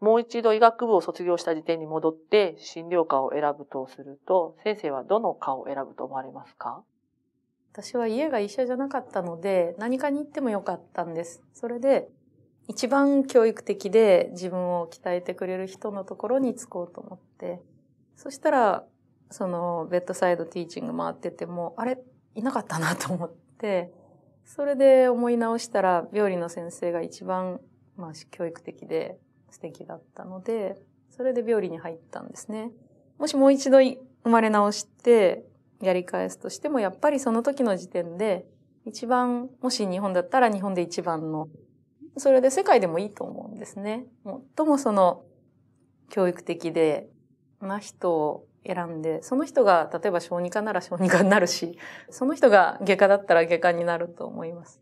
もう一度医学部を卒業した時点に戻って診療科を選ぶとすると、先生はどの科を選ぶと思われますか私は家が医者じゃなかったので、何かに行ってもよかったんです。それで、一番教育的で自分を鍛えてくれる人のところに就こうと思って、そしたら、その、ベッドサイドティーチング回ってても、あれ、いなかったなと思って、それで思い直したら、病理の先生が一番、まあ、教育的で、素敵だったので、それで病理に入ったんですね。もしもう一度生まれ直して、やり返すとしても、やっぱりその時の時点で、一番、もし日本だったら日本で一番の、それで世界でもいいと思うんですね。最もその、教育的で、な人を選んで、その人が、例えば小児科なら小児科になるし、その人が外科だったら外科になると思います。